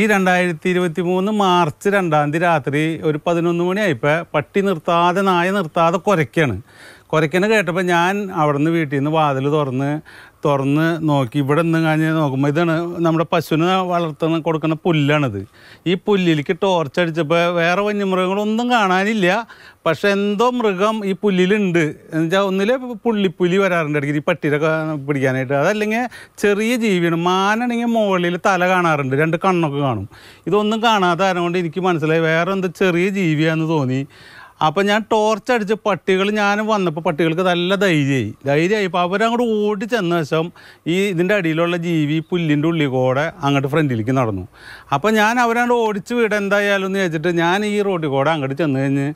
ഈ രണ്ടായിരത്തി ഇരുപത്തി മൂന്ന് മാർച്ച് രണ്ടാം തീയതി രാത്രി ഒരു പതിനൊന്ന് മണിയായിപ്പോൾ പട്ടി നിർത്താതെ നായ നിർത്താതെ കുരയ്ക്കാണ് കുരയ്ക്കണ കേട്ടപ്പോൾ ഞാൻ അവിടെ നിന്ന് വീട്ടിൽ നിന്ന് വാതിൽ തുറന്ന് തുറന്ന് നോക്കി ഇവിടെ നിന്ന് കഴിഞ്ഞ് നോക്കുമ്പോൾ ഇതാണ് നമ്മുടെ പശുവിന് വളർത്തുന്ന കൊടുക്കുന്ന പുല്ലാണിത് ഈ പുല്ലിലേക്ക് ടോർച്ച് അടിച്ചപ്പോൾ വേറെ വന്യമൃഗങ്ങളൊന്നും കാണാനില്ല പക്ഷെ എന്തോ മൃഗം ഈ പുല്ലിലുണ്ട് എന്നുവെച്ചാൽ ഒന്നിലെ പുള്ളിപ്പുലി വരാറുണ്ട് ഇടയ്ക്ക് ഈ പട്ടിയിലൊക്കെ പിടിക്കാനായിട്ട് അതല്ലെങ്കിൽ ചെറിയ ജീവിയാണ് മാനാണെങ്കിൽ മുകളിൽ തല കാണാറുണ്ട് രണ്ട് കണ്ണൊക്കെ കാണും ഇതൊന്നും കാണാതെ കാരണം എനിക്ക് മനസ്സിലായി വേറെ എന്തോ ചെറിയ ജീവിയാണെന്ന് തോന്നി അപ്പോൾ ഞാൻ ടോർച്ച് അടിച്ച് പട്ടികൾ ഞാൻ വന്നപ്പോൾ പട്ടികൾക്ക് നല്ല ധൈര്യമായി ധൈര്യമായപ്പോൾ അവരങ്ങോട്ട് ഓടി ചെന്ന വശം ഈ ഇതിൻ്റെ അടിയിലുള്ള ജീവി പുല്ലിൻ്റെ ഉള്ളിൽ കൂടെ അങ്ങോട്ട് ഫ്രണ്ടിലേക്ക് നടന്നു അപ്പോൾ ഞാൻ അവരങ്ങോട്ട് ഓടിച്ച് വീട് എന്തായാലും എന്ന് ചോദിച്ചിട്ട് ഞാൻ ഈ റോഡിൽ കൂടെ അങ്ങോട്ട് ചെന്ന് കഴിഞ്ഞ്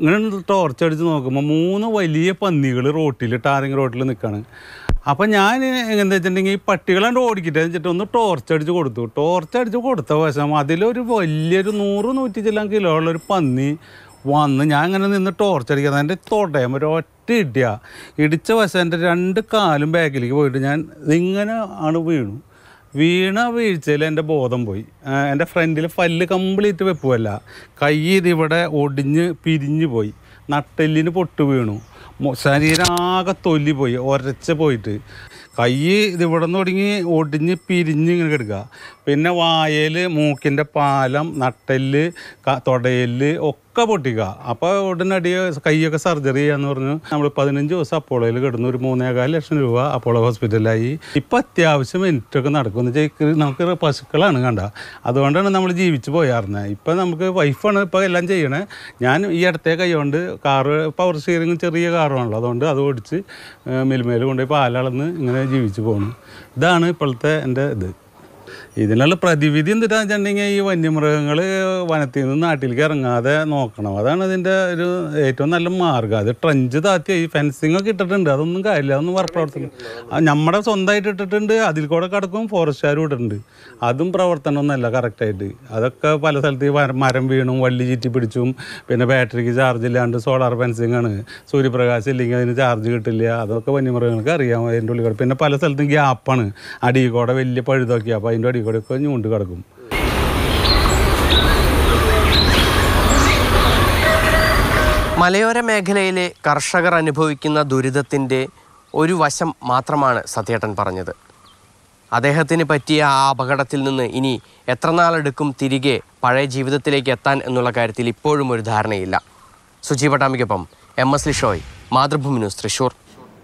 ഇങ്ങനെ ടോർച്ച് അടിച്ച് നോക്കുമ്പോൾ മൂന്ന് വലിയ പന്നികൾ റോട്ടിൽ ടാറിങ് റോട്ടിൽ നിൽക്കുകയാണ് അപ്പം ഞാൻ എങ്ങനെയാണെന്ന് വെച്ചിട്ടുണ്ടെങ്കിൽ ഈ പട്ടികളാണ്ട് ഓടിക്കിട്ട് വെച്ചിട്ട് ഒന്ന് ടോർച്ച് അടിച്ച് കൊടുത്തു ടോർച്ച് അടിച്ച് കൊടുത്ത വശം അതിലൊരു വലിയൊരു നൂറ് നൂറ്റി ചില്ലാം കിലോ ഉള്ളൊരു പന്നി വന്ന് ഞാൻ അങ്ങനെ നിന്ന് ടോർച്ചടിക്കാൻ എൻ്റെ തൊടയം ഒറ്റ ഇടിയ ഇടിച്ച വശം എൻ്റെ രണ്ട് കാലും ബാക്കിലേക്ക് പോയിട്ട് ഞാൻ ഇങ്ങനെ ആണ് വീണു വീണ വീഴ്ചയിൽ എൻ്റെ ബോധം പോയി എൻ്റെ ഫ്രണ്ടിൽ പല്ല് കംപ്ലീറ്റ് വെപ്പുമല്ല കൈ ഇതിവിടെ ഒടിഞ്ഞ് പിരിഞ്ഞു പോയി നട്ടെല്ലിന് പൊട്ട് വീണു ആകെ തൊല്ലി പോയി ഒരച്ച പോയിട്ട് കൈ ഇതിവിടെ നിന്ന് തുടങ്ങി ഒടിഞ്ഞ് പിരിഞ്ഞ് ഇങ്ങനെ കിടക്കുക പിന്നെ വായൽ മൂക്കിൻ്റെ പാലം നട്ടെല്ല് തൊടയല് ഒക്കെ ഒക്കെ പൊട്ടിക്കുക അപ്പോൾ ഉടനടി കൈയൊക്കെ സർജറി ചെയ്യാന്ന് പറഞ്ഞു നമ്മൾ പതിനഞ്ച് ദിവസം അപ്പോളോയിൽ കിടന്നു ഒരു മൂന്നേകാല് ലക്ഷം രൂപ അപ്പോളോ ഹോസ്പിറ്റലിലായി ഇപ്പൊ അത്യാവശ്യം മിനിറ്റൊക്കെ നടക്കും നമുക്ക് പശുക്കളാണ് കണ്ട അതുകൊണ്ടാണ് നമ്മൾ ജീവിച്ചു പോയാറുന്നത് ഇപ്പൊ നമുക്ക് വൈഫാണ് ഇപ്പൊ എല്ലാം ചെയ്യണേ ഞാൻ ഈ അടുത്തേ കൈകൊണ്ട് കാറ് പവർ സ്റ്റിയറിംഗ് ചെറിയ കാറാണല്ലോ അതുകൊണ്ട് അത് ഓടിച്ച് മിൽമയിൽ കൊണ്ടുപോയി പാലളന്ന് ഇങ്ങനെ ജീവിച്ചു പോകുന്നു ഇതാണ് ഇപ്പോഴത്തെ എൻ്റെ ഇത് ഇതിനുള്ള പ്രതിവിധി എന്തിനാണെന്ന് വെച്ചിട്ടുണ്ടെങ്കിൽ ഈ വന്യമൃഗങ്ങൾ വനത്തിൽ നിന്ന് നാട്ടിലേക്ക് ഇറങ്ങാതെ നോക്കണം അതാണ് ഇതിൻ്റെ ഒരു ഏറ്റവും നല്ല മാർഗം അത് ട്രഞ്ച് താത്തി ഈ ഫെൻസിങ് ഒക്കെ ഇട്ടിട്ടുണ്ട് അതൊന്നും കാര്യമില്ല അതൊന്നും പ്രവർത്തനം നമ്മുടെ സ്വന്തമായിട്ട് ഇട്ടിട്ടുണ്ട് അതിൽ കൂടെ കിടക്കും ഫോറസ്റ്റുകാരും ഇട്ടിട്ടുണ്ട് അതും പ്രവർത്തനമൊന്നുമല്ല കറക്റ്റായിട്ട് അതൊക്കെ പല സ്ഥലത്ത് മരം വീണും വള്ളി ചുറ്റി പിടിച്ചും പിന്നെ ബാറ്ററിക്ക് ചാർജ് ഇല്ലാണ്ട് സോളാർ ഫെൻസിങ് ആണ് സൂര്യപ്രകാശം ഇല്ലെങ്കിൽ അതിന് ചാർജ് കിട്ടില്ല അതൊക്കെ വന്യമൃഗങ്ങൾക്ക് അറിയാം അതിൻ്റെ ഉള്ളിൽ പിന്നെ പല സ്ഥലത്തും ഗ്യാപ്പാണ് അടിയിൽ കൂടെ വലിയ പഴുതൊക്കെയാണ് അപ്പോൾ അതിൻ്റെ അടി ഒക്കെ ഞൂണ്ട് കിടക്കും മലയോര മേഖലയിലെ കർഷകർ അനുഭവിക്കുന്ന ദുരിതത്തിൻ്റെ ഒരു വശം മാത്രമാണ് സത്യേട്ടൻ പറഞ്ഞത് അദ്ദേഹത്തിന് പറ്റിയ ആ അപകടത്തിൽ നിന്ന് ഇനി എത്രനാളെടുക്കും തിരികെ പഴയ ജീവിതത്തിലേക്ക് എത്താൻ എന്നുള്ള കാര്യത്തിൽ ഇപ്പോഴും ഒരു ധാരണയില്ല സുജി പട്ടാമിക്കൊപ്പം M S Lishoy Mathrubhumi news Thrissur